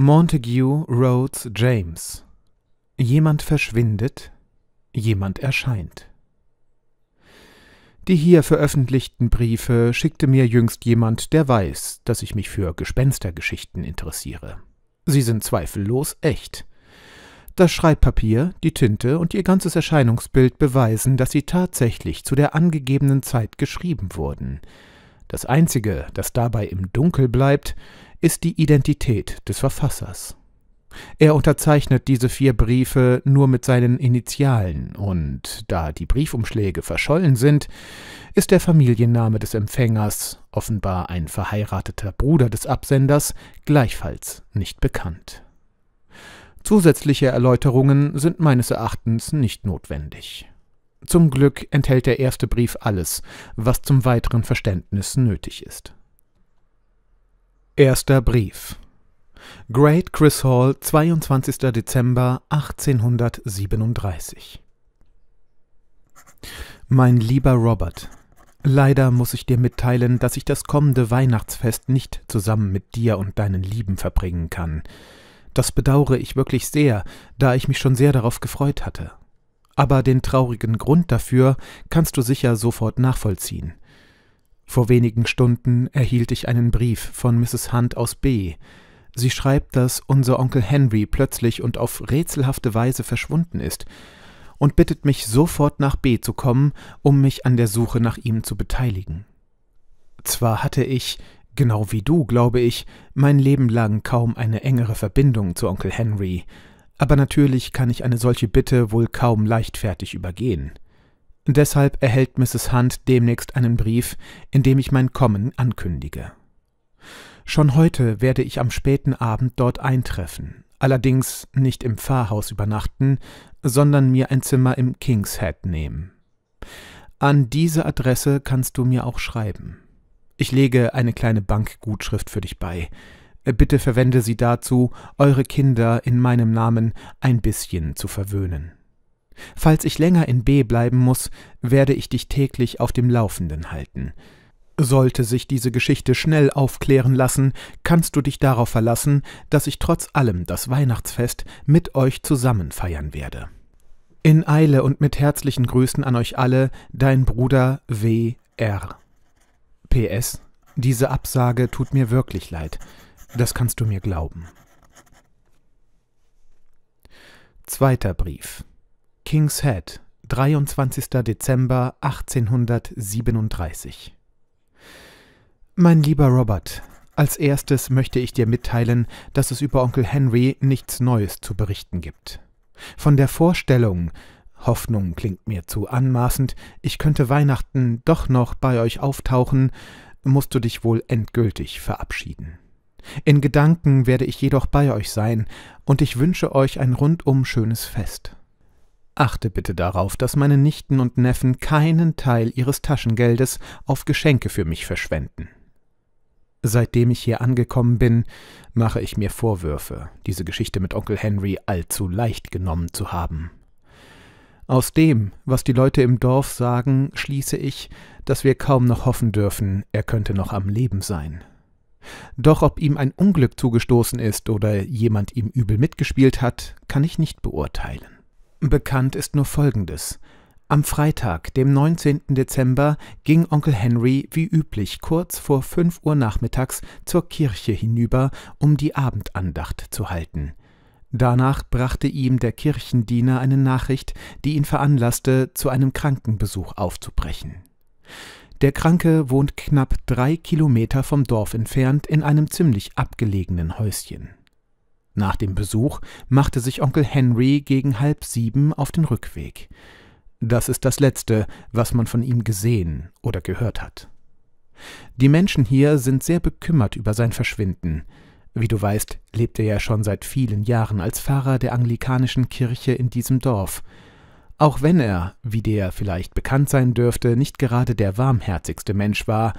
Montague Rhodes James Jemand verschwindet, jemand erscheint. Die hier veröffentlichten Briefe schickte mir jüngst jemand, der weiß, dass ich mich für Gespenstergeschichten interessiere. Sie sind zweifellos echt. Das Schreibpapier, die Tinte und ihr ganzes Erscheinungsbild beweisen, dass sie tatsächlich zu der angegebenen Zeit geschrieben wurden. Das Einzige, das dabei im Dunkel bleibt, ist die Identität des Verfassers. Er unterzeichnet diese vier Briefe nur mit seinen Initialen, und da die Briefumschläge verschollen sind, ist der Familienname des Empfängers, offenbar ein verheirateter Bruder des Absenders, gleichfalls nicht bekannt. Zusätzliche Erläuterungen sind meines Erachtens nicht notwendig. Zum Glück enthält der erste Brief alles, was zum weiteren Verständnis nötig ist. Erster Brief. Great Chris Hall, 22. Dezember 1837. Mein lieber Robert, leider muss ich dir mitteilen, dass ich das kommende Weihnachtsfest nicht zusammen mit dir und deinen Lieben verbringen kann. Das bedaure ich wirklich sehr, da ich mich schon sehr darauf gefreut hatte. Aber den traurigen Grund dafür kannst du sicher sofort nachvollziehen – vor wenigen Stunden erhielt ich einen Brief von Mrs. Hunt aus B. Sie schreibt, dass unser Onkel Henry plötzlich und auf rätselhafte Weise verschwunden ist und bittet mich sofort nach B zu kommen, um mich an der Suche nach ihm zu beteiligen. Zwar hatte ich, genau wie du, glaube ich, mein Leben lang kaum eine engere Verbindung zu Onkel Henry, aber natürlich kann ich eine solche Bitte wohl kaum leichtfertig übergehen. Deshalb erhält Mrs. Hunt demnächst einen Brief, in dem ich mein Kommen ankündige. Schon heute werde ich am späten Abend dort eintreffen, allerdings nicht im Pfarrhaus übernachten, sondern mir ein Zimmer im King's Head nehmen. An diese Adresse kannst du mir auch schreiben. Ich lege eine kleine Bankgutschrift für dich bei. Bitte verwende sie dazu, eure Kinder in meinem Namen ein bisschen zu verwöhnen. Falls ich länger in B bleiben muss, werde ich dich täglich auf dem Laufenden halten. Sollte sich diese Geschichte schnell aufklären lassen, kannst du dich darauf verlassen, dass ich trotz allem das Weihnachtsfest mit euch zusammen feiern werde. In Eile und mit herzlichen Grüßen an euch alle, dein Bruder W. R. PS. Diese Absage tut mir wirklich leid. Das kannst du mir glauben. Zweiter Brief. King's Head, 23. Dezember 1837. Mein lieber Robert, als erstes möchte ich dir mitteilen, dass es über Onkel Henry nichts Neues zu berichten gibt. Von der Vorstellung, Hoffnung klingt mir zu anmaßend, ich könnte Weihnachten doch noch bei euch auftauchen, musst du dich wohl endgültig verabschieden. In Gedanken werde ich jedoch bei euch sein, und ich wünsche euch ein rundum schönes Fest. Achte bitte darauf, dass meine Nichten und Neffen keinen Teil ihres Taschengeldes auf Geschenke für mich verschwenden. Seitdem ich hier angekommen bin, mache ich mir Vorwürfe, diese Geschichte mit Onkel Henry allzu leicht genommen zu haben. Aus dem, was die Leute im Dorf sagen, schließe ich, dass wir kaum noch hoffen dürfen, er könnte noch am Leben sein. Doch ob ihm ein Unglück zugestoßen ist oder jemand ihm übel mitgespielt hat, kann ich nicht beurteilen. Bekannt ist nur Folgendes. Am Freitag, dem 19. Dezember, ging Onkel Henry wie üblich kurz vor 5 Uhr nachmittags zur Kirche hinüber, um die Abendandacht zu halten. Danach brachte ihm der Kirchendiener eine Nachricht, die ihn veranlasste, zu einem Krankenbesuch aufzubrechen. Der Kranke wohnt knapp drei Kilometer vom Dorf entfernt in einem ziemlich abgelegenen Häuschen. Nach dem Besuch machte sich Onkel Henry gegen halb sieben auf den Rückweg. Das ist das Letzte, was man von ihm gesehen oder gehört hat. Die Menschen hier sind sehr bekümmert über sein Verschwinden. Wie du weißt, lebt er ja schon seit vielen Jahren als Pfarrer der anglikanischen Kirche in diesem Dorf. Auch wenn er, wie dir vielleicht bekannt sein dürfte, nicht gerade der warmherzigste Mensch war,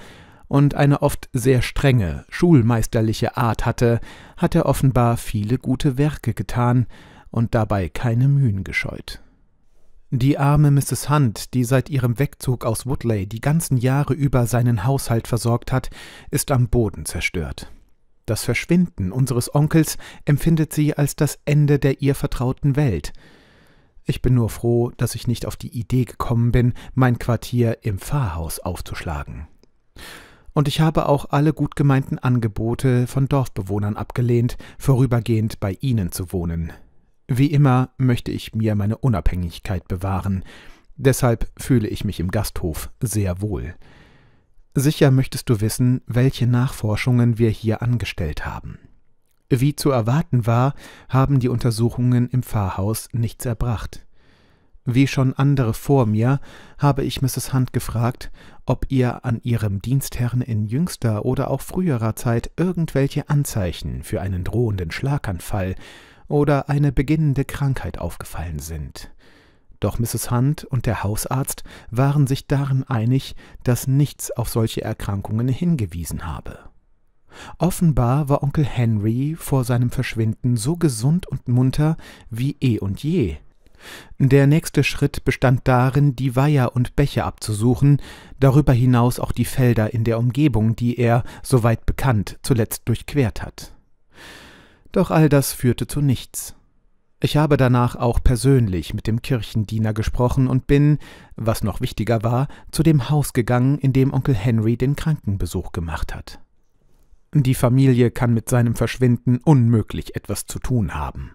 und eine oft sehr strenge, schulmeisterliche Art hatte, hat er offenbar viele gute Werke getan und dabei keine Mühen gescheut. Die arme Mrs. Hunt, die seit ihrem Wegzug aus Woodley die ganzen Jahre über seinen Haushalt versorgt hat, ist am Boden zerstört. Das Verschwinden unseres Onkels empfindet sie als das Ende der ihr vertrauten Welt. Ich bin nur froh, dass ich nicht auf die Idee gekommen bin, mein Quartier im Pfarrhaus aufzuschlagen und ich habe auch alle gut gemeinten Angebote von Dorfbewohnern abgelehnt, vorübergehend bei ihnen zu wohnen. Wie immer möchte ich mir meine Unabhängigkeit bewahren, deshalb fühle ich mich im Gasthof sehr wohl. Sicher möchtest du wissen, welche Nachforschungen wir hier angestellt haben. Wie zu erwarten war, haben die Untersuchungen im Pfarrhaus nichts erbracht. Wie schon andere vor mir, habe ich Mrs. Hunt gefragt, ob ihr an ihrem Dienstherrn in jüngster oder auch früherer Zeit irgendwelche Anzeichen für einen drohenden Schlaganfall oder eine beginnende Krankheit aufgefallen sind. Doch Mrs. Hunt und der Hausarzt waren sich darin einig, dass nichts auf solche Erkrankungen hingewiesen habe. Offenbar war Onkel Henry vor seinem Verschwinden so gesund und munter wie eh und je, der nächste Schritt bestand darin, die Weiher und Bäche abzusuchen, darüber hinaus auch die Felder in der Umgebung, die er, soweit bekannt, zuletzt durchquert hat. Doch all das führte zu nichts. Ich habe danach auch persönlich mit dem Kirchendiener gesprochen und bin, was noch wichtiger war, zu dem Haus gegangen, in dem Onkel Henry den Krankenbesuch gemacht hat. Die Familie kann mit seinem Verschwinden unmöglich etwas zu tun haben.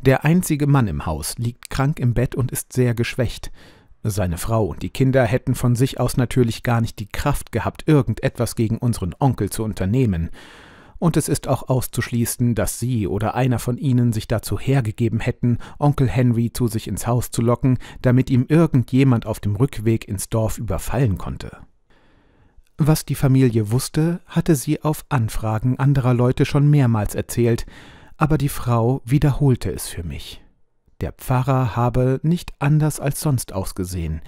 Der einzige Mann im Haus liegt krank im Bett und ist sehr geschwächt. Seine Frau und die Kinder hätten von sich aus natürlich gar nicht die Kraft gehabt, irgendetwas gegen unseren Onkel zu unternehmen. Und es ist auch auszuschließen, dass sie oder einer von ihnen sich dazu hergegeben hätten, Onkel Henry zu sich ins Haus zu locken, damit ihm irgendjemand auf dem Rückweg ins Dorf überfallen konnte. Was die Familie wusste, hatte sie auf Anfragen anderer Leute schon mehrmals erzählt, aber die Frau wiederholte es für mich. Der Pfarrer habe nicht anders als sonst ausgesehen.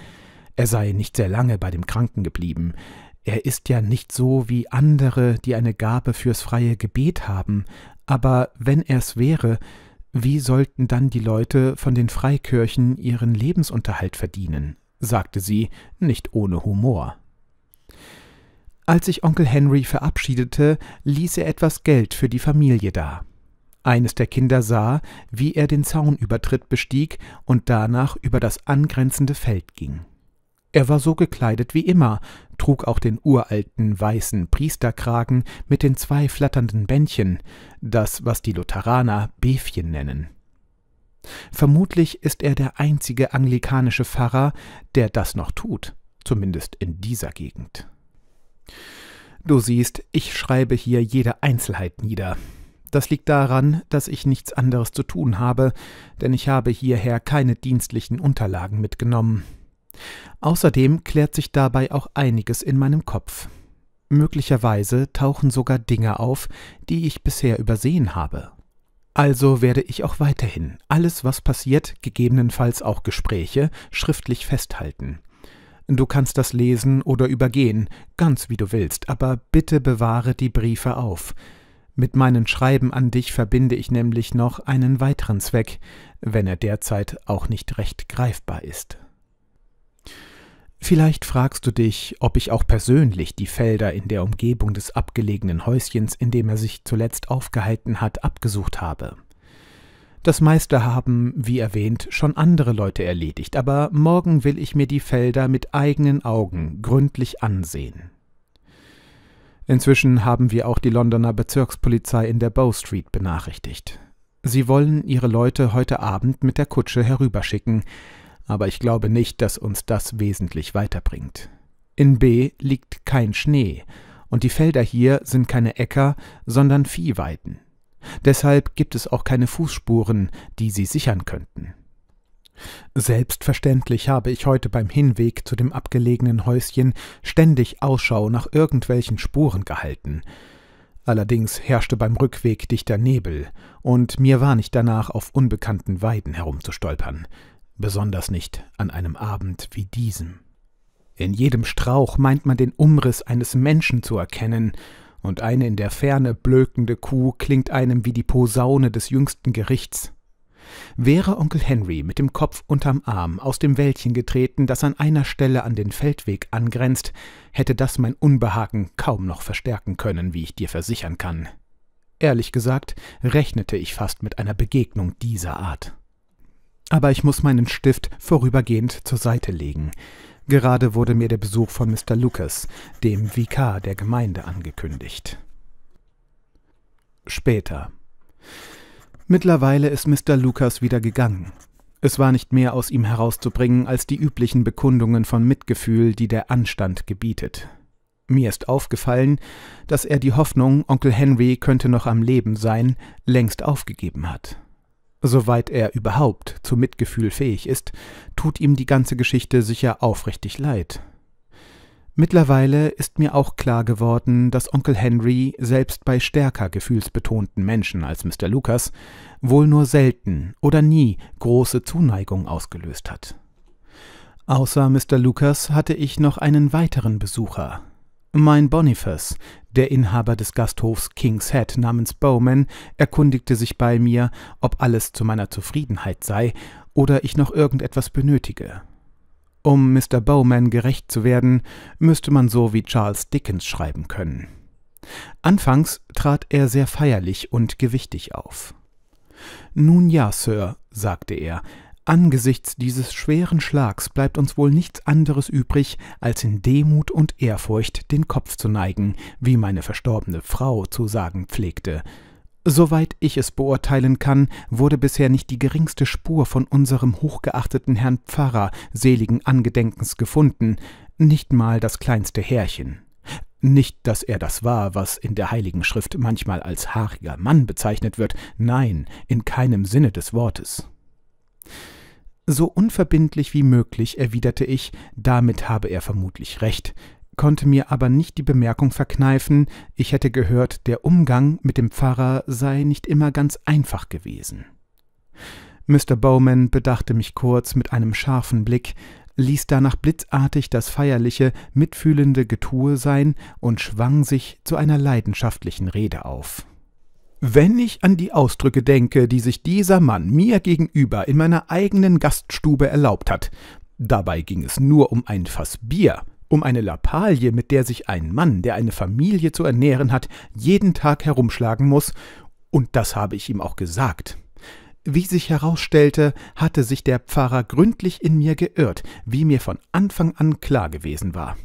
Er sei nicht sehr lange bei dem Kranken geblieben. Er ist ja nicht so wie andere, die eine Gabe fürs freie Gebet haben, aber wenn er's wäre, wie sollten dann die Leute von den Freikirchen ihren Lebensunterhalt verdienen? sagte sie, nicht ohne Humor. Als sich Onkel Henry verabschiedete, ließ er etwas Geld für die Familie da. Eines der Kinder sah, wie er den Zaunübertritt bestieg und danach über das angrenzende Feld ging. Er war so gekleidet wie immer, trug auch den uralten weißen Priesterkragen mit den zwei flatternden Bändchen, das, was die Lutheraner Befchen nennen. Vermutlich ist er der einzige anglikanische Pfarrer, der das noch tut, zumindest in dieser Gegend. Du siehst, ich schreibe hier jede Einzelheit nieder. Das liegt daran, dass ich nichts anderes zu tun habe, denn ich habe hierher keine dienstlichen Unterlagen mitgenommen. Außerdem klärt sich dabei auch einiges in meinem Kopf. Möglicherweise tauchen sogar Dinge auf, die ich bisher übersehen habe. Also werde ich auch weiterhin alles, was passiert, gegebenenfalls auch Gespräche, schriftlich festhalten. Du kannst das lesen oder übergehen, ganz wie du willst, aber bitte bewahre die Briefe auf. Mit meinen Schreiben an dich verbinde ich nämlich noch einen weiteren Zweck, wenn er derzeit auch nicht recht greifbar ist. Vielleicht fragst du dich, ob ich auch persönlich die Felder in der Umgebung des abgelegenen Häuschens, in dem er sich zuletzt aufgehalten hat, abgesucht habe. Das meiste haben, wie erwähnt, schon andere Leute erledigt, aber morgen will ich mir die Felder mit eigenen Augen gründlich ansehen. Inzwischen haben wir auch die Londoner Bezirkspolizei in der Bow Street benachrichtigt. Sie wollen ihre Leute heute Abend mit der Kutsche herüberschicken, aber ich glaube nicht, dass uns das wesentlich weiterbringt. In B liegt kein Schnee, und die Felder hier sind keine Äcker, sondern Viehweiden. Deshalb gibt es auch keine Fußspuren, die sie sichern könnten. Selbstverständlich habe ich heute beim Hinweg zu dem abgelegenen Häuschen ständig Ausschau nach irgendwelchen Spuren gehalten. Allerdings herrschte beim Rückweg dichter Nebel, und mir war nicht danach, auf unbekannten Weiden herumzustolpern, besonders nicht an einem Abend wie diesem. In jedem Strauch meint man den Umriss eines Menschen zu erkennen, und eine in der Ferne blökende Kuh klingt einem wie die Posaune des jüngsten Gerichts. Wäre Onkel Henry mit dem Kopf unterm Arm aus dem Wäldchen getreten, das an einer Stelle an den Feldweg angrenzt, hätte das mein Unbehagen kaum noch verstärken können, wie ich dir versichern kann. Ehrlich gesagt, rechnete ich fast mit einer Begegnung dieser Art. Aber ich muß meinen Stift vorübergehend zur Seite legen. Gerade wurde mir der Besuch von Mr. Lucas, dem Vikar der Gemeinde, angekündigt. Später. Mittlerweile ist Mr. Lucas wieder gegangen. Es war nicht mehr aus ihm herauszubringen als die üblichen Bekundungen von Mitgefühl, die der Anstand gebietet. Mir ist aufgefallen, dass er die Hoffnung, Onkel Henry könnte noch am Leben sein, längst aufgegeben hat. Soweit er überhaupt zu Mitgefühl fähig ist, tut ihm die ganze Geschichte sicher aufrichtig leid. Mittlerweile ist mir auch klar geworden, dass Onkel Henry selbst bei stärker gefühlsbetonten Menschen als Mr. Lucas wohl nur selten oder nie große Zuneigung ausgelöst hat. Außer Mr. Lucas hatte ich noch einen weiteren Besucher. Mein Boniface, der Inhaber des Gasthofs King's Head namens Bowman, erkundigte sich bei mir, ob alles zu meiner Zufriedenheit sei oder ich noch irgendetwas benötige. Um Mr. Bowman gerecht zu werden, müsste man so wie Charles Dickens schreiben können. Anfangs trat er sehr feierlich und gewichtig auf. Nun ja, Sir, sagte er, angesichts dieses schweren Schlags bleibt uns wohl nichts anderes übrig, als in Demut und Ehrfurcht den Kopf zu neigen, wie meine verstorbene Frau zu sagen pflegte. Soweit ich es beurteilen kann, wurde bisher nicht die geringste Spur von unserem hochgeachteten Herrn Pfarrer seligen Angedenkens gefunden, nicht mal das kleinste Härchen. Nicht, dass er das war, was in der Heiligen Schrift manchmal als haariger Mann bezeichnet wird, nein, in keinem Sinne des Wortes. So unverbindlich wie möglich erwiderte ich, damit habe er vermutlich recht, konnte mir aber nicht die Bemerkung verkneifen, ich hätte gehört, der Umgang mit dem Pfarrer sei nicht immer ganz einfach gewesen. Mr. Bowman bedachte mich kurz mit einem scharfen Blick, ließ danach blitzartig das feierliche, mitfühlende Getue sein und schwang sich zu einer leidenschaftlichen Rede auf. Wenn ich an die Ausdrücke denke, die sich dieser Mann mir gegenüber in meiner eigenen Gaststube erlaubt hat, dabei ging es nur um ein Fass Bier, um eine Lappalie, mit der sich ein Mann, der eine Familie zu ernähren hat, jeden Tag herumschlagen muss, und das habe ich ihm auch gesagt. Wie sich herausstellte, hatte sich der Pfarrer gründlich in mir geirrt, wie mir von Anfang an klar gewesen war.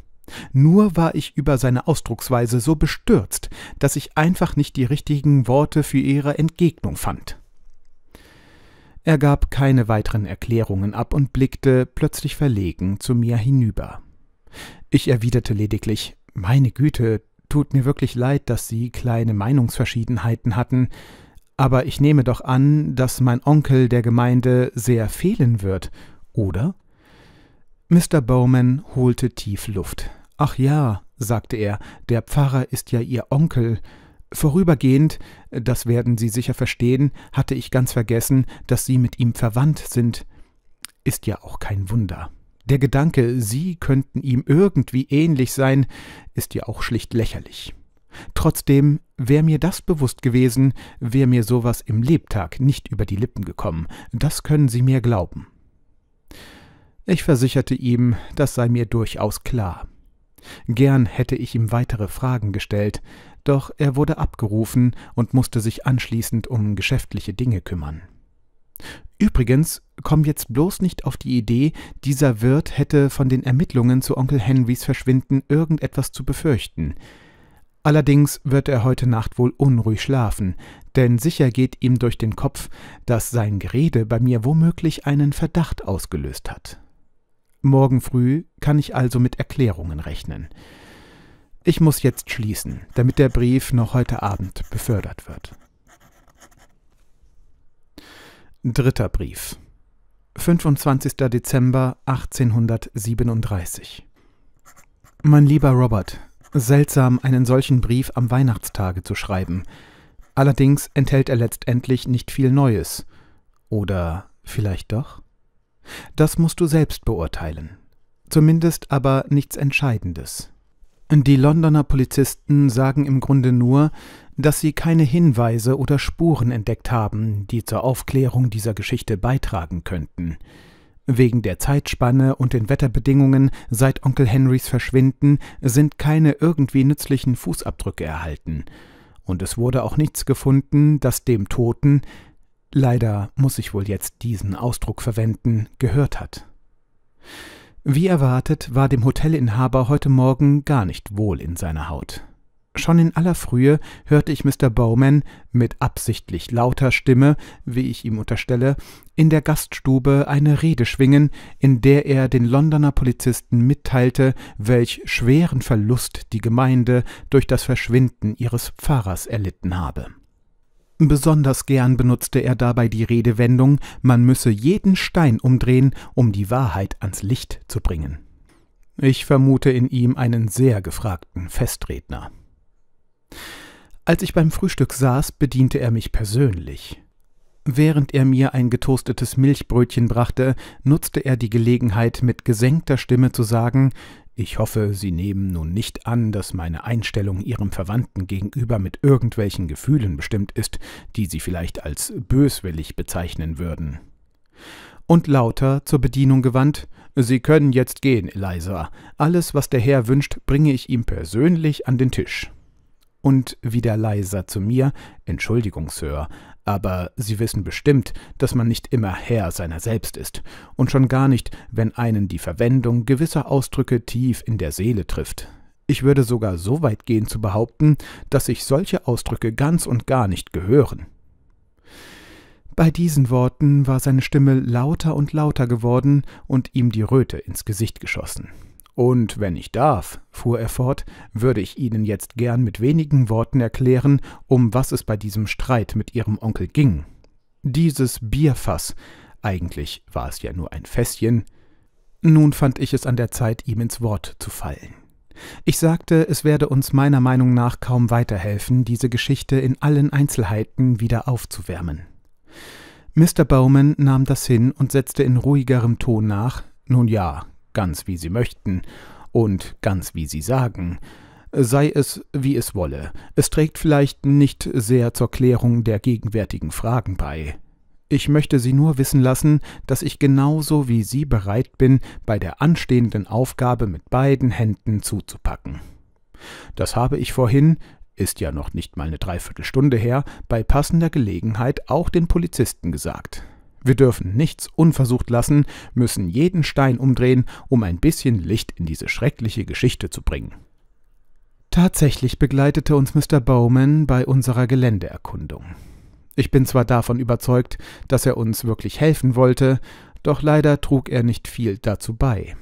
Nur war ich über seine Ausdrucksweise so bestürzt, dass ich einfach nicht die richtigen Worte für ihre Entgegnung fand. Er gab keine weiteren Erklärungen ab und blickte plötzlich verlegen zu mir hinüber. Ich erwiderte lediglich Meine Güte, tut mir wirklich leid, dass Sie kleine Meinungsverschiedenheiten hatten, aber ich nehme doch an, dass mein Onkel der Gemeinde sehr fehlen wird, oder? Mr. Bowman holte tief Luft. Ach ja, sagte er, der Pfarrer ist ja Ihr Onkel. Vorübergehend, das werden Sie sicher verstehen, hatte ich ganz vergessen, dass Sie mit ihm verwandt sind. Ist ja auch kein Wunder. Der Gedanke, Sie könnten ihm irgendwie ähnlich sein, ist ja auch schlicht lächerlich. Trotzdem wäre mir das bewusst gewesen, wäre mir sowas im Lebtag nicht über die Lippen gekommen, das können Sie mir glauben. Ich versicherte ihm, das sei mir durchaus klar. Gern hätte ich ihm weitere Fragen gestellt, doch er wurde abgerufen und musste sich anschließend um geschäftliche Dinge kümmern. Übrigens, komm jetzt bloß nicht auf die Idee, dieser Wirt hätte von den Ermittlungen zu Onkel Henrys Verschwinden irgendetwas zu befürchten. Allerdings wird er heute Nacht wohl unruhig schlafen, denn sicher geht ihm durch den Kopf, dass sein Gerede bei mir womöglich einen Verdacht ausgelöst hat. Morgen früh kann ich also mit Erklärungen rechnen. Ich muss jetzt schließen, damit der Brief noch heute Abend befördert wird. Dritter Brief 25. Dezember 1837 Mein lieber Robert, seltsam, einen solchen Brief am Weihnachtstage zu schreiben. Allerdings enthält er letztendlich nicht viel Neues. Oder vielleicht doch? Das musst du selbst beurteilen. Zumindest aber nichts Entscheidendes. Die Londoner Polizisten sagen im Grunde nur, dass sie keine Hinweise oder Spuren entdeckt haben, die zur Aufklärung dieser Geschichte beitragen könnten. Wegen der Zeitspanne und den Wetterbedingungen seit Onkel Henrys Verschwinden sind keine irgendwie nützlichen Fußabdrücke erhalten. Und es wurde auch nichts gefunden, das dem Toten, leider muss ich wohl jetzt diesen Ausdruck verwenden, gehört hat. Wie erwartet war dem Hotelinhaber heute Morgen gar nicht wohl in seiner Haut. Schon in aller Frühe hörte ich Mr. Bowman mit absichtlich lauter Stimme, wie ich ihm unterstelle, in der Gaststube eine Rede schwingen, in der er den Londoner Polizisten mitteilte, welch schweren Verlust die Gemeinde durch das Verschwinden ihres Pfarrers erlitten habe. Besonders gern benutzte er dabei die Redewendung, man müsse jeden Stein umdrehen, um die Wahrheit ans Licht zu bringen. Ich vermute in ihm einen sehr gefragten Festredner. Als ich beim Frühstück saß, bediente er mich persönlich. Während er mir ein getoastetes Milchbrötchen brachte, nutzte er die Gelegenheit, mit gesenkter Stimme zu sagen, ich hoffe, Sie nehmen nun nicht an, dass meine Einstellung Ihrem Verwandten gegenüber mit irgendwelchen Gefühlen bestimmt ist, die Sie vielleicht als böswillig bezeichnen würden. Und lauter zur Bedienung gewandt, Sie können jetzt gehen, Eliza. Alles, was der Herr wünscht, bringe ich ihm persönlich an den Tisch. Und wieder leiser zu mir, Entschuldigung, Sir, aber sie wissen bestimmt, dass man nicht immer Herr seiner selbst ist, und schon gar nicht, wenn einen die Verwendung gewisser Ausdrücke tief in der Seele trifft. Ich würde sogar so weit gehen zu behaupten, dass sich solche Ausdrücke ganz und gar nicht gehören. Bei diesen Worten war seine Stimme lauter und lauter geworden und ihm die Röte ins Gesicht geschossen. Und wenn ich darf, fuhr er fort, würde ich Ihnen jetzt gern mit wenigen Worten erklären, um was es bei diesem Streit mit Ihrem Onkel ging. Dieses Bierfass, eigentlich war es ja nur ein Fässchen, nun fand ich es an der Zeit, ihm ins Wort zu fallen. Ich sagte, es werde uns meiner Meinung nach kaum weiterhelfen, diese Geschichte in allen Einzelheiten wieder aufzuwärmen. Mr. Bowman nahm das hin und setzte in ruhigerem Ton nach. Nun ja, ganz wie sie möchten und ganz wie sie sagen, sei es wie es wolle, es trägt vielleicht nicht sehr zur Klärung der gegenwärtigen Fragen bei. Ich möchte Sie nur wissen lassen, dass ich genauso wie Sie bereit bin, bei der anstehenden Aufgabe mit beiden Händen zuzupacken. Das habe ich vorhin, ist ja noch nicht mal eine Dreiviertelstunde her, bei passender Gelegenheit auch den Polizisten gesagt. Wir dürfen nichts unversucht lassen, müssen jeden Stein umdrehen, um ein bisschen Licht in diese schreckliche Geschichte zu bringen. Tatsächlich begleitete uns Mr. Bowman bei unserer Geländeerkundung. Ich bin zwar davon überzeugt, dass er uns wirklich helfen wollte, doch leider trug er nicht viel dazu bei.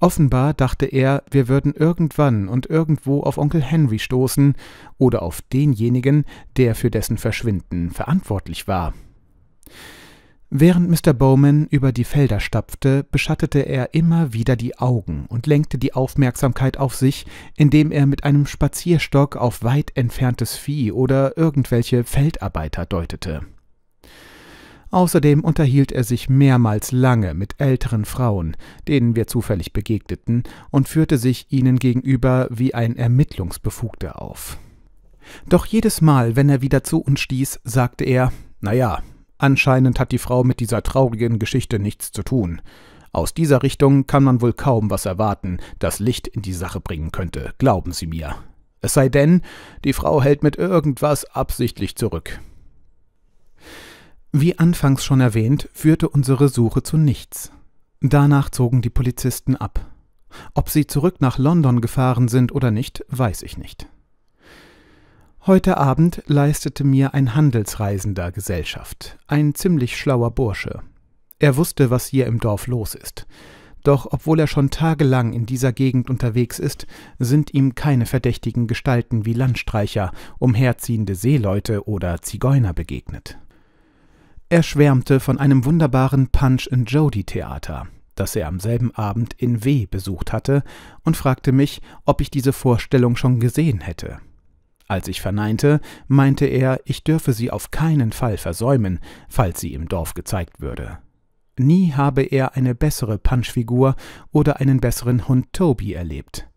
Offenbar dachte er, wir würden irgendwann und irgendwo auf Onkel Henry stoßen oder auf denjenigen, der für dessen Verschwinden verantwortlich war. Während Mr. Bowman über die Felder stapfte, beschattete er immer wieder die Augen und lenkte die Aufmerksamkeit auf sich, indem er mit einem Spazierstock auf weit entferntes Vieh oder irgendwelche Feldarbeiter deutete. Außerdem unterhielt er sich mehrmals lange mit älteren Frauen, denen wir zufällig begegneten, und führte sich ihnen gegenüber wie ein Ermittlungsbefugter auf. Doch jedes Mal, wenn er wieder zu uns stieß, sagte er, naja, Anscheinend hat die Frau mit dieser traurigen Geschichte nichts zu tun. Aus dieser Richtung kann man wohl kaum was erwarten, das Licht in die Sache bringen könnte, glauben Sie mir. Es sei denn, die Frau hält mit irgendwas absichtlich zurück. Wie anfangs schon erwähnt, führte unsere Suche zu nichts. Danach zogen die Polizisten ab. Ob sie zurück nach London gefahren sind oder nicht, weiß ich nicht. Heute Abend leistete mir ein Handelsreisender Gesellschaft, ein ziemlich schlauer Bursche. Er wusste, was hier im Dorf los ist. Doch obwohl er schon tagelang in dieser Gegend unterwegs ist, sind ihm keine verdächtigen Gestalten wie Landstreicher, umherziehende Seeleute oder Zigeuner begegnet. Er schwärmte von einem wunderbaren Punch-and-Jody-Theater, das er am selben Abend in W besucht hatte, und fragte mich, ob ich diese Vorstellung schon gesehen hätte. Als ich verneinte, meinte er, ich dürfe sie auf keinen Fall versäumen, falls sie im Dorf gezeigt würde. Nie habe er eine bessere Punchfigur oder einen besseren Hund Toby erlebt.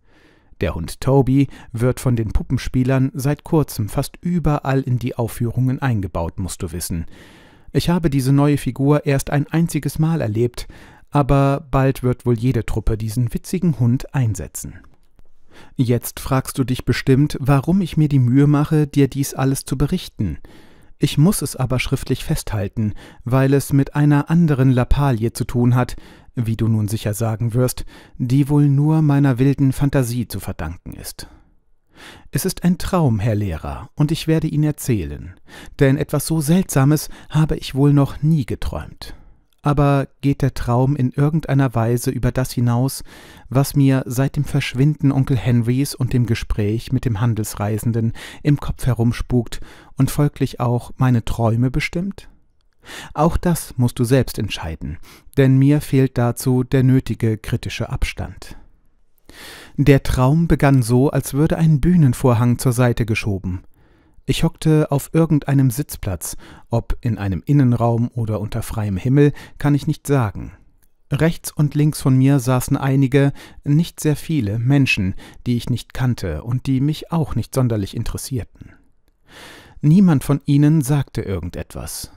Der Hund Toby wird von den Puppenspielern seit kurzem fast überall in die Aufführungen eingebaut, musst du wissen. Ich habe diese neue Figur erst ein einziges Mal erlebt, aber bald wird wohl jede Truppe diesen witzigen Hund einsetzen. Jetzt fragst du dich bestimmt, warum ich mir die Mühe mache, dir dies alles zu berichten. Ich muss es aber schriftlich festhalten, weil es mit einer anderen Lappalie zu tun hat, wie du nun sicher sagen wirst, die wohl nur meiner wilden Fantasie zu verdanken ist. Es ist ein Traum, Herr Lehrer, und ich werde ihn erzählen, denn etwas so Seltsames habe ich wohl noch nie geträumt aber geht der Traum in irgendeiner Weise über das hinaus, was mir seit dem Verschwinden Onkel Henrys und dem Gespräch mit dem Handelsreisenden im Kopf herumspukt und folglich auch meine Träume bestimmt? Auch das musst du selbst entscheiden, denn mir fehlt dazu der nötige kritische Abstand. Der Traum begann so, als würde ein Bühnenvorhang zur Seite geschoben. Ich hockte auf irgendeinem Sitzplatz, ob in einem Innenraum oder unter freiem Himmel, kann ich nicht sagen. Rechts und links von mir saßen einige, nicht sehr viele Menschen, die ich nicht kannte und die mich auch nicht sonderlich interessierten. Niemand von ihnen sagte irgendetwas.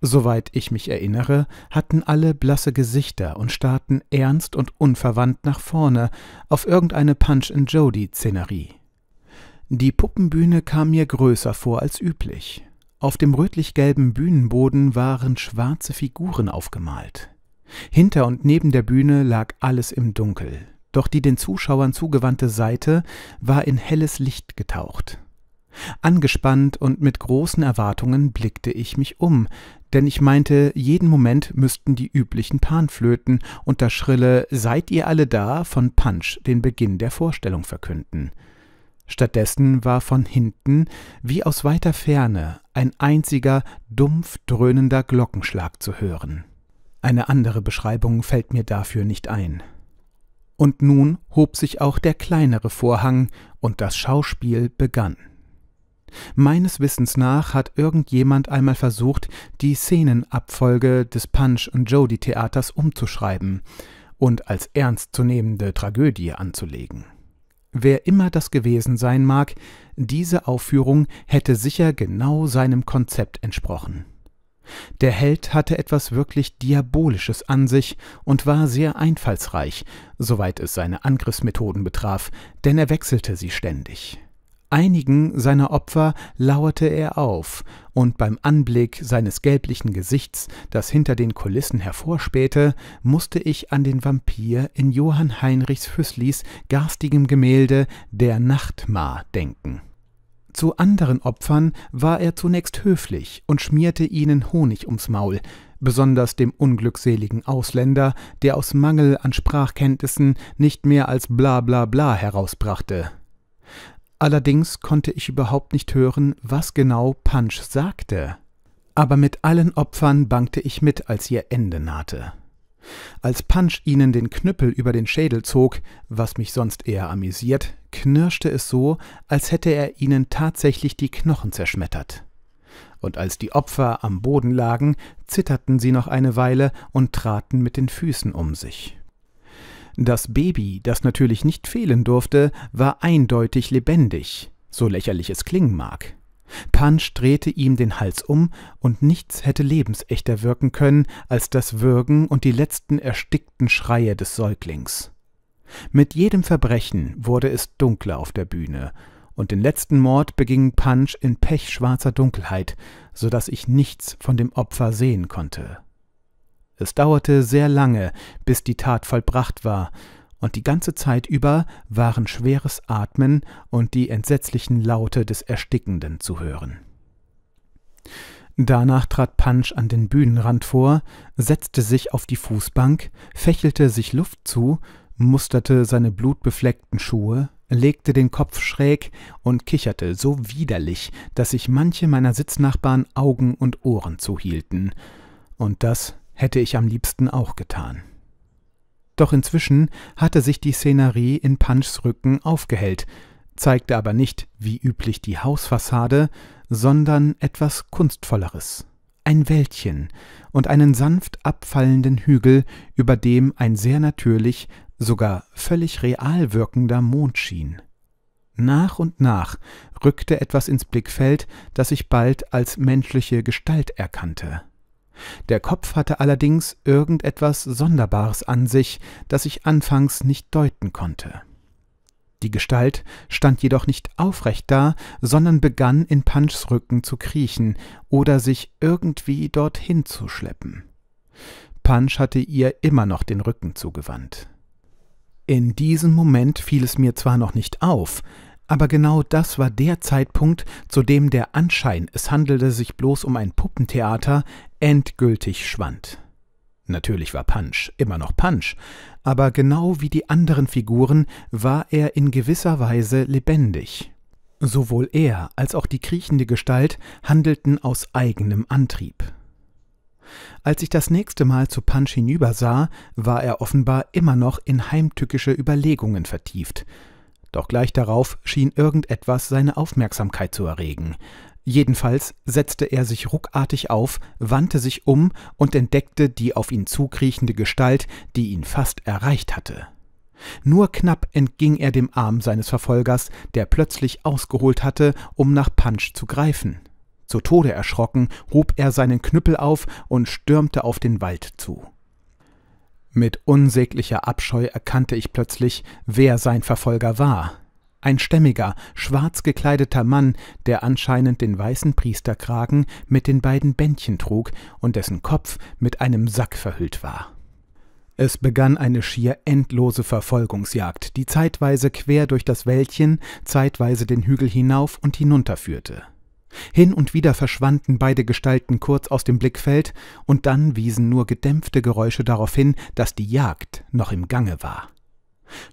Soweit ich mich erinnere, hatten alle blasse Gesichter und starrten ernst und unverwandt nach vorne auf irgendeine Punch-and-Jody-Szenerie. Die Puppenbühne kam mir größer vor als üblich. Auf dem rötlich-gelben Bühnenboden waren schwarze Figuren aufgemalt. Hinter und neben der Bühne lag alles im Dunkel, doch die den Zuschauern zugewandte Seite war in helles Licht getaucht. Angespannt und mit großen Erwartungen blickte ich mich um, denn ich meinte, jeden Moment müssten die üblichen Panflöten und das schrille Seid ihr alle da von Punch den Beginn der Vorstellung verkünden. Stattdessen war von hinten, wie aus weiter Ferne, ein einziger, dumpf dröhnender Glockenschlag zu hören. Eine andere Beschreibung fällt mir dafür nicht ein. Und nun hob sich auch der kleinere Vorhang und das Schauspiel begann. Meines Wissens nach hat irgendjemand einmal versucht, die Szenenabfolge des Punch und Jody Theaters umzuschreiben und als ernstzunehmende Tragödie anzulegen. Wer immer das gewesen sein mag, diese Aufführung hätte sicher genau seinem Konzept entsprochen. Der Held hatte etwas wirklich Diabolisches an sich und war sehr einfallsreich, soweit es seine Angriffsmethoden betraf, denn er wechselte sie ständig. Einigen seiner Opfer lauerte er auf, und beim Anblick seines gelblichen Gesichts, das hinter den Kulissen hervorspähte, musste ich an den Vampir in Johann Heinrichs Füßlis garstigem Gemälde Der Nachtma denken. Zu anderen Opfern war er zunächst höflich und schmierte ihnen Honig ums Maul, besonders dem unglückseligen Ausländer, der aus Mangel an Sprachkenntnissen nicht mehr als bla bla bla herausbrachte. Allerdings konnte ich überhaupt nicht hören, was genau Punch sagte. Aber mit allen Opfern bangte ich mit, als ihr Ende nahte. Als Punch ihnen den Knüppel über den Schädel zog, was mich sonst eher amüsiert, knirschte es so, als hätte er ihnen tatsächlich die Knochen zerschmettert. Und als die Opfer am Boden lagen, zitterten sie noch eine Weile und traten mit den Füßen um sich. Das Baby, das natürlich nicht fehlen durfte, war eindeutig lebendig, so lächerlich es klingen mag. Punch drehte ihm den Hals um, und nichts hätte lebensechter wirken können als das Würgen und die letzten erstickten Schreie des Säuglings. Mit jedem Verbrechen wurde es dunkler auf der Bühne, und den letzten Mord beging Punch in pechschwarzer Dunkelheit, so dass ich nichts von dem Opfer sehen konnte. Es dauerte sehr lange, bis die Tat vollbracht war, und die ganze Zeit über waren schweres Atmen und die entsetzlichen Laute des Erstickenden zu hören. Danach trat Punch an den Bühnenrand vor, setzte sich auf die Fußbank, fächelte sich Luft zu, musterte seine blutbefleckten Schuhe, legte den Kopf schräg und kicherte so widerlich, dass sich manche meiner Sitznachbarn Augen und Ohren zuhielten. Und das hätte ich am liebsten auch getan. Doch inzwischen hatte sich die Szenerie in Punchs Rücken aufgehellt, zeigte aber nicht, wie üblich, die Hausfassade, sondern etwas Kunstvolleres. Ein Wäldchen und einen sanft abfallenden Hügel, über dem ein sehr natürlich, sogar völlig real wirkender Mond schien. Nach und nach rückte etwas ins Blickfeld, das ich bald als menschliche Gestalt erkannte. Der Kopf hatte allerdings irgendetwas Sonderbares an sich, das ich anfangs nicht deuten konnte. Die Gestalt stand jedoch nicht aufrecht da, sondern begann in Punchs Rücken zu kriechen oder sich irgendwie dorthin zu schleppen. Punch hatte ihr immer noch den Rücken zugewandt. In diesem Moment fiel es mir zwar noch nicht auf, aber genau das war der Zeitpunkt, zu dem der Anschein, es handelte sich bloß um ein Puppentheater, endgültig schwand. Natürlich war Punch immer noch Punch, aber genau wie die anderen Figuren war er in gewisser Weise lebendig. Sowohl er als auch die kriechende Gestalt handelten aus eigenem Antrieb. Als ich das nächste Mal zu Punch hinübersah, war er offenbar immer noch in heimtückische Überlegungen vertieft, doch gleich darauf schien irgendetwas seine Aufmerksamkeit zu erregen. Jedenfalls setzte er sich ruckartig auf, wandte sich um und entdeckte die auf ihn zukriechende Gestalt, die ihn fast erreicht hatte. Nur knapp entging er dem Arm seines Verfolgers, der plötzlich ausgeholt hatte, um nach Punch zu greifen. Zu Tode erschrocken, hob er seinen Knüppel auf und stürmte auf den Wald zu. Mit unsäglicher Abscheu erkannte ich plötzlich, wer sein Verfolger war. Ein stämmiger, schwarz gekleideter Mann, der anscheinend den weißen Priesterkragen mit den beiden Bändchen trug und dessen Kopf mit einem Sack verhüllt war. Es begann eine schier endlose Verfolgungsjagd, die zeitweise quer durch das Wäldchen, zeitweise den Hügel hinauf und hinunter führte. Hin und wieder verschwanden beide Gestalten kurz aus dem Blickfeld, und dann wiesen nur gedämpfte Geräusche darauf hin, dass die Jagd noch im Gange war.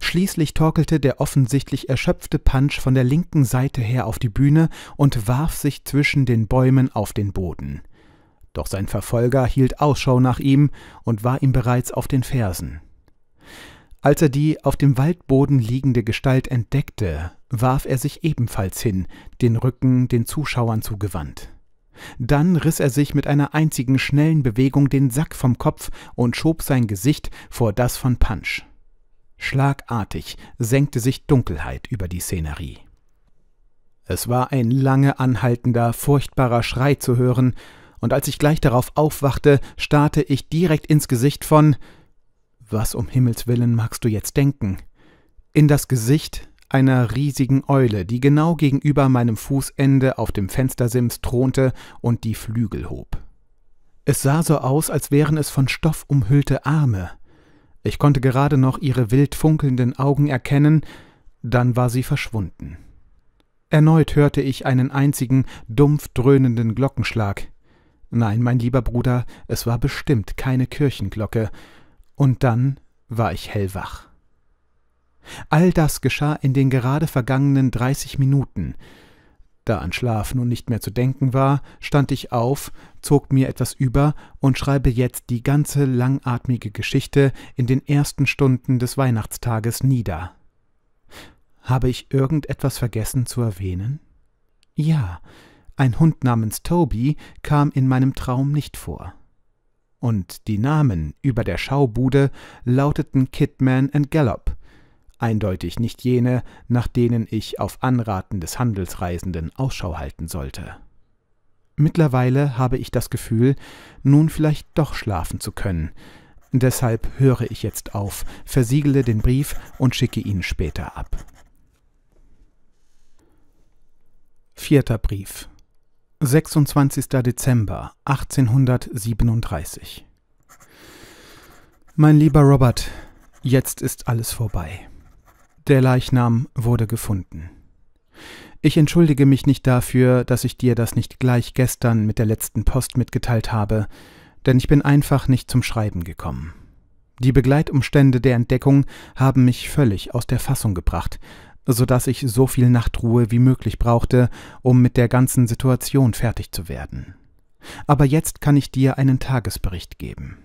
Schließlich torkelte der offensichtlich erschöpfte Punch von der linken Seite her auf die Bühne und warf sich zwischen den Bäumen auf den Boden. Doch sein Verfolger hielt Ausschau nach ihm und war ihm bereits auf den Fersen. Als er die auf dem Waldboden liegende Gestalt entdeckte, warf er sich ebenfalls hin, den Rücken den Zuschauern zugewandt. Dann riss er sich mit einer einzigen schnellen Bewegung den Sack vom Kopf und schob sein Gesicht vor das von Punch. Schlagartig senkte sich Dunkelheit über die Szenerie. Es war ein lange anhaltender, furchtbarer Schrei zu hören, und als ich gleich darauf aufwachte, starrte ich direkt ins Gesicht von was um Himmels willen magst du jetzt denken? In das Gesicht einer riesigen Eule, die genau gegenüber meinem Fußende auf dem Fenstersims thronte und die Flügel hob. Es sah so aus, als wären es von Stoff umhüllte Arme. Ich konnte gerade noch ihre wild funkelnden Augen erkennen, dann war sie verschwunden. Erneut hörte ich einen einzigen, dumpf dröhnenden Glockenschlag. Nein, mein lieber Bruder, es war bestimmt keine Kirchenglocke, und dann war ich hellwach. All das geschah in den gerade vergangenen dreißig Minuten. Da an Schlaf nun nicht mehr zu denken war, stand ich auf, zog mir etwas über und schreibe jetzt die ganze langatmige Geschichte in den ersten Stunden des Weihnachtstages nieder. Habe ich irgendetwas vergessen zu erwähnen? Ja, ein Hund namens Toby kam in meinem Traum nicht vor und die Namen über der Schaubude lauteten Kidman and Gallop, eindeutig nicht jene, nach denen ich auf Anraten des Handelsreisenden Ausschau halten sollte. Mittlerweile habe ich das Gefühl, nun vielleicht doch schlafen zu können. Deshalb höre ich jetzt auf, versiegele den Brief und schicke ihn später ab. Vierter Brief 26. Dezember 1837 Mein lieber Robert, jetzt ist alles vorbei. Der Leichnam wurde gefunden. Ich entschuldige mich nicht dafür, dass ich dir das nicht gleich gestern mit der letzten Post mitgeteilt habe, denn ich bin einfach nicht zum Schreiben gekommen. Die Begleitumstände der Entdeckung haben mich völlig aus der Fassung gebracht, sodass ich so viel Nachtruhe wie möglich brauchte, um mit der ganzen Situation fertig zu werden. Aber jetzt kann ich dir einen Tagesbericht geben.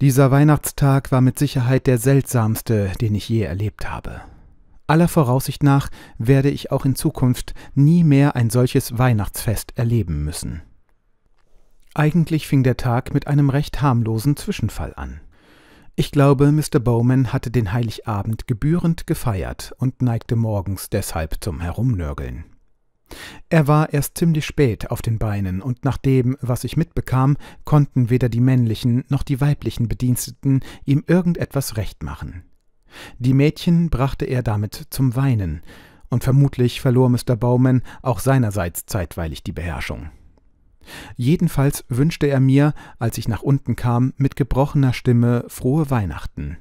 Dieser Weihnachtstag war mit Sicherheit der seltsamste, den ich je erlebt habe. Aller Voraussicht nach werde ich auch in Zukunft nie mehr ein solches Weihnachtsfest erleben müssen. Eigentlich fing der Tag mit einem recht harmlosen Zwischenfall an. Ich glaube, Mr. Bowman hatte den Heiligabend gebührend gefeiert und neigte morgens deshalb zum Herumnörgeln. Er war erst ziemlich spät auf den Beinen, und nach dem, was ich mitbekam, konnten weder die männlichen noch die weiblichen Bediensteten ihm irgendetwas recht machen. Die Mädchen brachte er damit zum Weinen, und vermutlich verlor Mr. Bowman auch seinerseits zeitweilig die Beherrschung. Jedenfalls wünschte er mir, als ich nach unten kam, mit gebrochener Stimme frohe Weihnachten.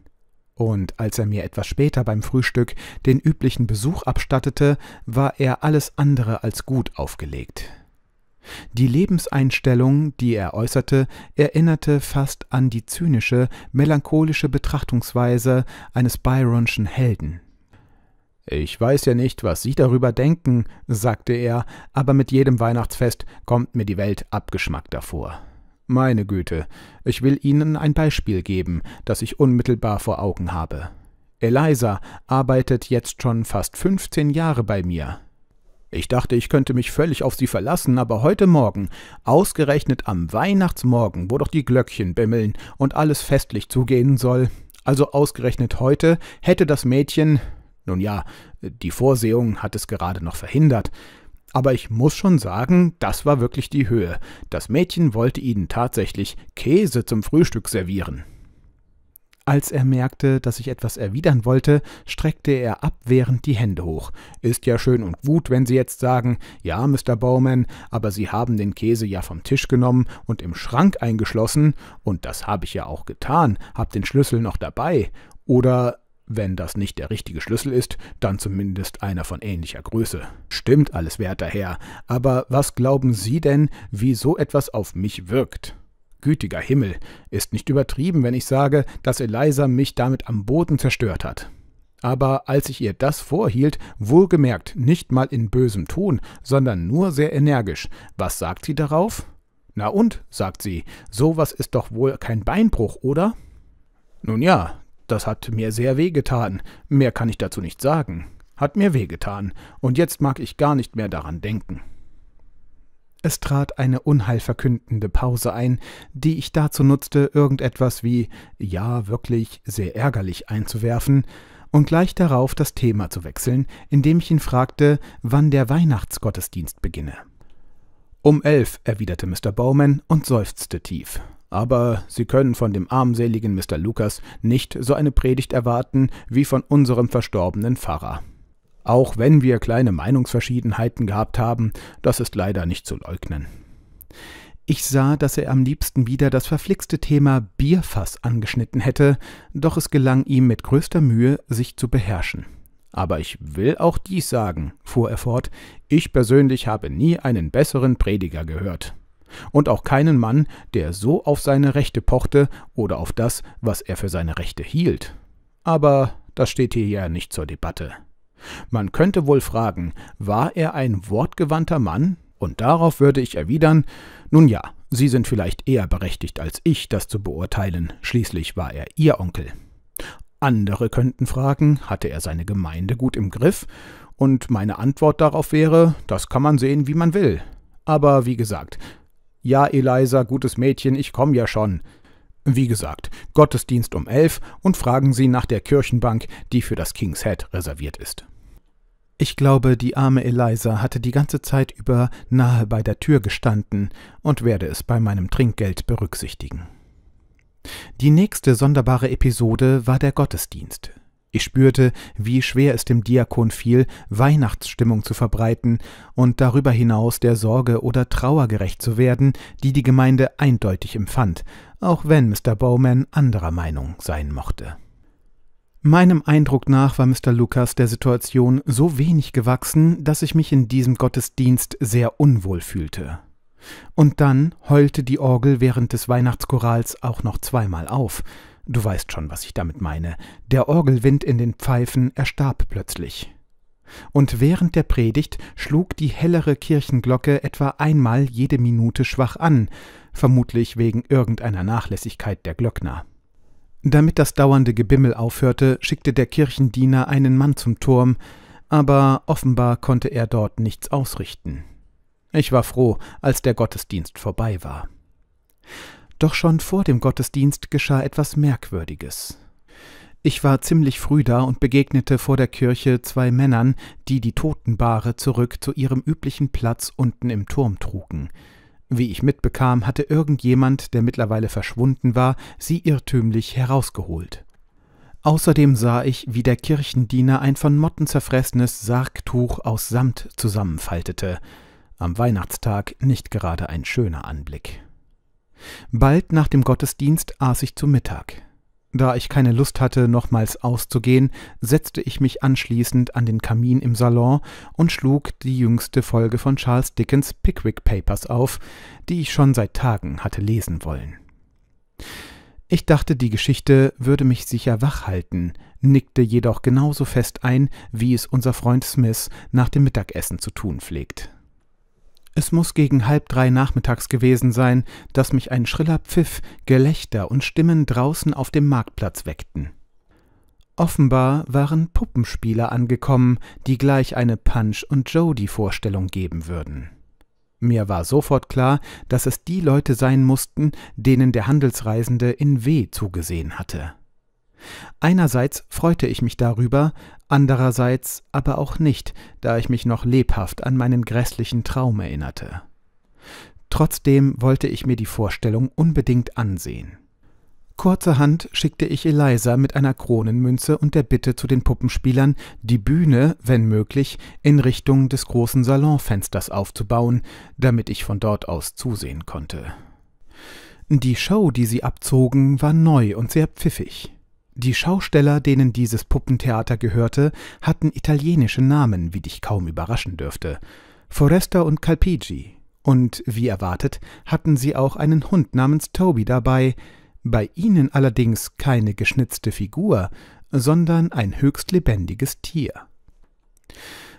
Und als er mir etwas später beim Frühstück den üblichen Besuch abstattete, war er alles andere als gut aufgelegt. Die Lebenseinstellung, die er äußerte, erinnerte fast an die zynische, melancholische Betrachtungsweise eines Byronschen Helden. Ich weiß ja nicht, was Sie darüber denken, sagte er, aber mit jedem Weihnachtsfest kommt mir die Welt abgeschmackter vor. Meine Güte, ich will Ihnen ein Beispiel geben, das ich unmittelbar vor Augen habe. Eliza arbeitet jetzt schon fast 15 Jahre bei mir. Ich dachte, ich könnte mich völlig auf sie verlassen, aber heute Morgen, ausgerechnet am Weihnachtsmorgen, wo doch die Glöckchen bimmeln und alles festlich zugehen soll, also ausgerechnet heute, hätte das Mädchen, nun ja, die Vorsehung hat es gerade noch verhindert, aber ich muss schon sagen, das war wirklich die Höhe. Das Mädchen wollte ihnen tatsächlich Käse zum Frühstück servieren. Als er merkte, dass ich etwas erwidern wollte, streckte er abwehrend die Hände hoch. Ist ja schön und gut, wenn Sie jetzt sagen, ja, Mr. Bowman, aber Sie haben den Käse ja vom Tisch genommen und im Schrank eingeschlossen, und das habe ich ja auch getan, hab den Schlüssel noch dabei. Oder wenn das nicht der richtige Schlüssel ist, dann zumindest einer von ähnlicher Größe. Stimmt alles, werter Herr, aber was glauben Sie denn, wie so etwas auf mich wirkt? Gütiger Himmel, ist nicht übertrieben, wenn ich sage, dass Eliza mich damit am Boden zerstört hat. Aber als ich ihr das vorhielt, wohlgemerkt nicht mal in bösem Ton, sondern nur sehr energisch, was sagt sie darauf? Na und, sagt sie, sowas ist doch wohl kein Beinbruch, oder? Nun ja, das hat mir sehr wehgetan. Mehr kann ich dazu nicht sagen. Hat mir wehgetan. Und jetzt mag ich gar nicht mehr daran denken. Es trat eine unheilverkündende Pause ein, die ich dazu nutzte, irgendetwas wie ja, wirklich sehr ärgerlich einzuwerfen und gleich darauf das Thema zu wechseln, indem ich ihn fragte, wann der Weihnachtsgottesdienst beginne. Um elf, erwiderte Mr. Bowman und seufzte tief aber Sie können von dem armseligen Mr. Lucas nicht so eine Predigt erwarten wie von unserem verstorbenen Pfarrer. Auch wenn wir kleine Meinungsverschiedenheiten gehabt haben, das ist leider nicht zu leugnen. Ich sah, dass er am liebsten wieder das verflixte Thema Bierfass angeschnitten hätte, doch es gelang ihm mit größter Mühe, sich zu beherrschen. Aber ich will auch dies sagen, fuhr er fort, ich persönlich habe nie einen besseren Prediger gehört und auch keinen Mann, der so auf seine Rechte pochte oder auf das, was er für seine Rechte hielt. Aber das steht hier ja nicht zur Debatte. Man könnte wohl fragen, war er ein wortgewandter Mann? Und darauf würde ich erwidern, nun ja, Sie sind vielleicht eher berechtigt als ich, das zu beurteilen, schließlich war er Ihr Onkel. Andere könnten fragen, hatte er seine Gemeinde gut im Griff? Und meine Antwort darauf wäre, das kann man sehen, wie man will. Aber wie gesagt, ja, Eliza, gutes Mädchen, ich komme ja schon. Wie gesagt, Gottesdienst um elf und fragen Sie nach der Kirchenbank, die für das King's Head reserviert ist. Ich glaube, die arme Eliza hatte die ganze Zeit über nahe bei der Tür gestanden und werde es bei meinem Trinkgeld berücksichtigen. Die nächste sonderbare Episode war der Gottesdienst. Ich spürte, wie schwer es dem Diakon fiel, Weihnachtsstimmung zu verbreiten und darüber hinaus der Sorge oder Trauer gerecht zu werden, die die Gemeinde eindeutig empfand, auch wenn Mr. Bowman anderer Meinung sein mochte. Meinem Eindruck nach war Mr. Lucas der Situation so wenig gewachsen, dass ich mich in diesem Gottesdienst sehr unwohl fühlte. Und dann heulte die Orgel während des Weihnachtschorals auch noch zweimal auf, Du weißt schon, was ich damit meine. Der Orgelwind in den Pfeifen erstarb plötzlich. Und während der Predigt schlug die hellere Kirchenglocke etwa einmal jede Minute schwach an, vermutlich wegen irgendeiner Nachlässigkeit der Glöckner. Damit das dauernde Gebimmel aufhörte, schickte der Kirchendiener einen Mann zum Turm, aber offenbar konnte er dort nichts ausrichten. Ich war froh, als der Gottesdienst vorbei war. Doch schon vor dem Gottesdienst geschah etwas Merkwürdiges. Ich war ziemlich früh da und begegnete vor der Kirche zwei Männern, die die Totenbahre zurück zu ihrem üblichen Platz unten im Turm trugen. Wie ich mitbekam, hatte irgendjemand, der mittlerweile verschwunden war, sie irrtümlich herausgeholt. Außerdem sah ich, wie der Kirchendiener ein von Motten zerfressenes Sargtuch aus Samt zusammenfaltete. Am Weihnachtstag nicht gerade ein schöner Anblick. Bald nach dem Gottesdienst aß ich zu Mittag. Da ich keine Lust hatte, nochmals auszugehen, setzte ich mich anschließend an den Kamin im Salon und schlug die jüngste Folge von Charles Dickens Pickwick Papers auf, die ich schon seit Tagen hatte lesen wollen. Ich dachte, die Geschichte würde mich sicher wach halten, nickte jedoch genauso fest ein, wie es unser Freund Smith nach dem Mittagessen zu tun pflegt. Es muss gegen halb drei nachmittags gewesen sein, dass mich ein schriller Pfiff, Gelächter und Stimmen draußen auf dem Marktplatz weckten. Offenbar waren Puppenspieler angekommen, die gleich eine Punch- und Jody-Vorstellung geben würden. Mir war sofort klar, dass es die Leute sein mussten, denen der Handelsreisende in W zugesehen hatte. Einerseits freute ich mich darüber, andererseits aber auch nicht, da ich mich noch lebhaft an meinen grässlichen Traum erinnerte. Trotzdem wollte ich mir die Vorstellung unbedingt ansehen. Kurzerhand schickte ich Eliza mit einer Kronenmünze und der Bitte zu den Puppenspielern, die Bühne, wenn möglich, in Richtung des großen Salonfensters aufzubauen, damit ich von dort aus zusehen konnte. Die Show, die sie abzogen, war neu und sehr pfiffig. Die Schausteller, denen dieses Puppentheater gehörte, hatten italienische Namen, wie dich kaum überraschen dürfte. Foresta und Calpigi. Und, wie erwartet, hatten sie auch einen Hund namens Toby dabei, bei ihnen allerdings keine geschnitzte Figur, sondern ein höchst lebendiges Tier.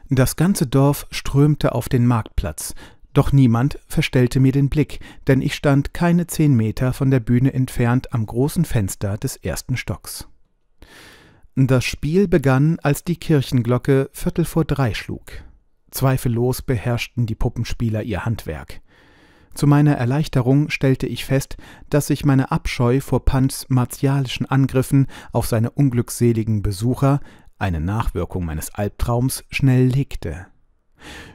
Das ganze Dorf strömte auf den Marktplatz, doch niemand verstellte mir den Blick, denn ich stand keine zehn Meter von der Bühne entfernt am großen Fenster des ersten Stocks. Das Spiel begann, als die Kirchenglocke Viertel vor drei schlug. Zweifellos beherrschten die Puppenspieler ihr Handwerk. Zu meiner Erleichterung stellte ich fest, dass sich meine Abscheu vor Pants martialischen Angriffen auf seine unglückseligen Besucher, eine Nachwirkung meines Albtraums, schnell legte.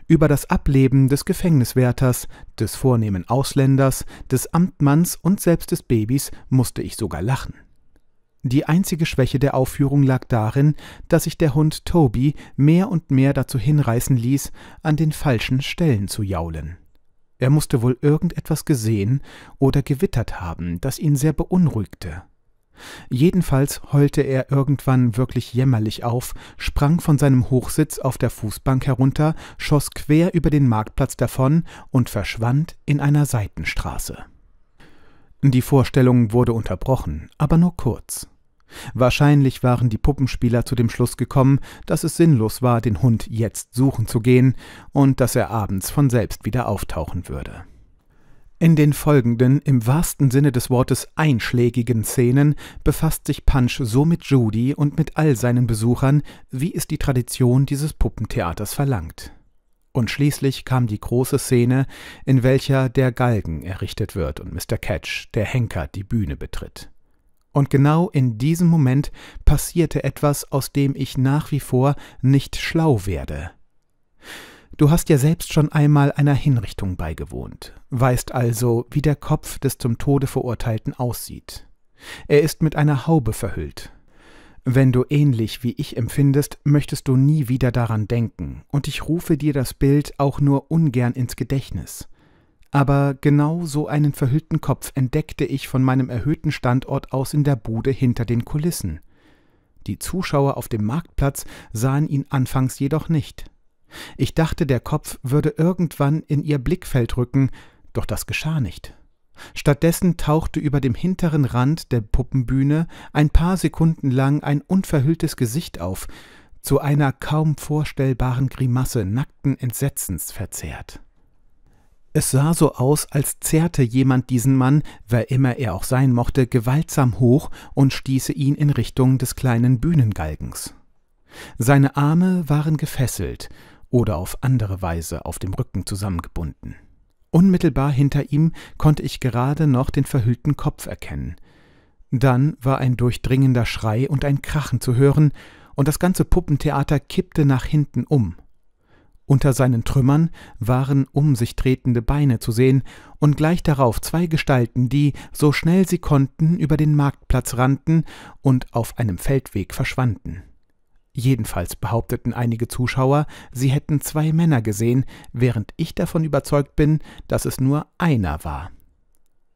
Über das Ableben des Gefängniswärters, des vornehmen Ausländers, des Amtmanns und selbst des Babys musste ich sogar lachen. Die einzige Schwäche der Aufführung lag darin, dass sich der Hund Toby mehr und mehr dazu hinreißen ließ, an den falschen Stellen zu jaulen. Er musste wohl irgendetwas gesehen oder gewittert haben, das ihn sehr beunruhigte. Jedenfalls heulte er irgendwann wirklich jämmerlich auf, sprang von seinem Hochsitz auf der Fußbank herunter, schoss quer über den Marktplatz davon und verschwand in einer Seitenstraße. Die Vorstellung wurde unterbrochen, aber nur kurz. Wahrscheinlich waren die Puppenspieler zu dem Schluss gekommen, dass es sinnlos war, den Hund jetzt suchen zu gehen und dass er abends von selbst wieder auftauchen würde. In den folgenden, im wahrsten Sinne des Wortes einschlägigen Szenen befasst sich Punch so mit Judy und mit all seinen Besuchern, wie es die Tradition dieses Puppentheaters verlangt. Und schließlich kam die große Szene, in welcher der Galgen errichtet wird und Mr. Catch, der Henker, die Bühne betritt. Und genau in diesem Moment passierte etwas, aus dem ich nach wie vor nicht schlau werde. Du hast ja selbst schon einmal einer Hinrichtung beigewohnt, weißt also, wie der Kopf des zum Tode verurteilten aussieht. Er ist mit einer Haube verhüllt. Wenn du ähnlich wie ich empfindest, möchtest du nie wieder daran denken, und ich rufe dir das Bild auch nur ungern ins Gedächtnis aber genau so einen verhüllten Kopf entdeckte ich von meinem erhöhten Standort aus in der Bude hinter den Kulissen. Die Zuschauer auf dem Marktplatz sahen ihn anfangs jedoch nicht. Ich dachte, der Kopf würde irgendwann in ihr Blickfeld rücken, doch das geschah nicht. Stattdessen tauchte über dem hinteren Rand der Puppenbühne ein paar Sekunden lang ein unverhülltes Gesicht auf, zu einer kaum vorstellbaren Grimasse nackten Entsetzens verzerrt. Es sah so aus, als zerrte jemand diesen Mann, wer immer er auch sein mochte, gewaltsam hoch und stieße ihn in Richtung des kleinen Bühnengalgens. Seine Arme waren gefesselt oder auf andere Weise auf dem Rücken zusammengebunden. Unmittelbar hinter ihm konnte ich gerade noch den verhüllten Kopf erkennen. Dann war ein durchdringender Schrei und ein Krachen zu hören, und das ganze Puppentheater kippte nach hinten um. Unter seinen Trümmern waren um sich tretende Beine zu sehen und gleich darauf zwei Gestalten, die, so schnell sie konnten, über den Marktplatz rannten und auf einem Feldweg verschwanden. Jedenfalls behaupteten einige Zuschauer, sie hätten zwei Männer gesehen, während ich davon überzeugt bin, dass es nur einer war.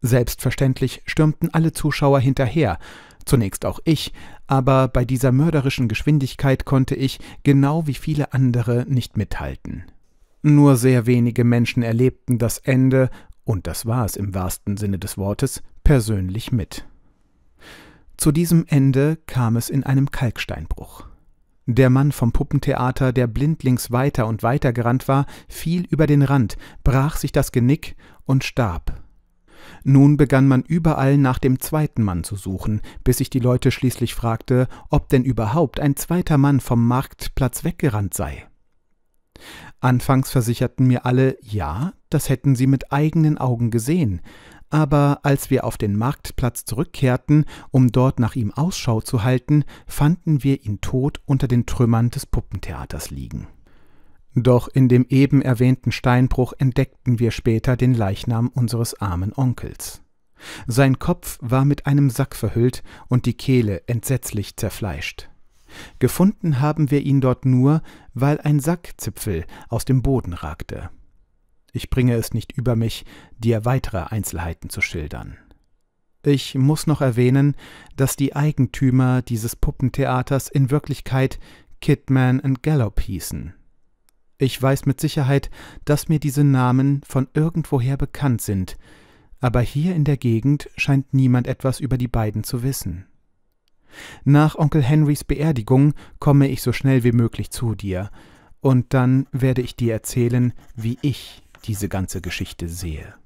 Selbstverständlich stürmten alle Zuschauer hinterher, zunächst auch ich, aber bei dieser mörderischen Geschwindigkeit konnte ich, genau wie viele andere, nicht mithalten. Nur sehr wenige Menschen erlebten das Ende, und das war es im wahrsten Sinne des Wortes, persönlich mit. Zu diesem Ende kam es in einem Kalksteinbruch. Der Mann vom Puppentheater, der blindlings weiter und weiter gerannt war, fiel über den Rand, brach sich das Genick und starb nun begann man überall nach dem zweiten Mann zu suchen, bis ich die Leute schließlich fragte, ob denn überhaupt ein zweiter Mann vom Marktplatz weggerannt sei. Anfangs versicherten mir alle, ja, das hätten sie mit eigenen Augen gesehen, aber als wir auf den Marktplatz zurückkehrten, um dort nach ihm Ausschau zu halten, fanden wir ihn tot unter den Trümmern des Puppentheaters liegen. Doch in dem eben erwähnten Steinbruch entdeckten wir später den Leichnam unseres armen Onkels. Sein Kopf war mit einem Sack verhüllt und die Kehle entsetzlich zerfleischt. Gefunden haben wir ihn dort nur, weil ein Sackzipfel aus dem Boden ragte. Ich bringe es nicht über mich, dir weitere Einzelheiten zu schildern. Ich muss noch erwähnen, dass die Eigentümer dieses Puppentheaters in Wirklichkeit Kidman and Gallop hießen ich weiß mit Sicherheit, dass mir diese Namen von irgendwoher bekannt sind, aber hier in der Gegend scheint niemand etwas über die beiden zu wissen. Nach Onkel Henrys Beerdigung komme ich so schnell wie möglich zu dir, und dann werde ich dir erzählen, wie ich diese ganze Geschichte sehe.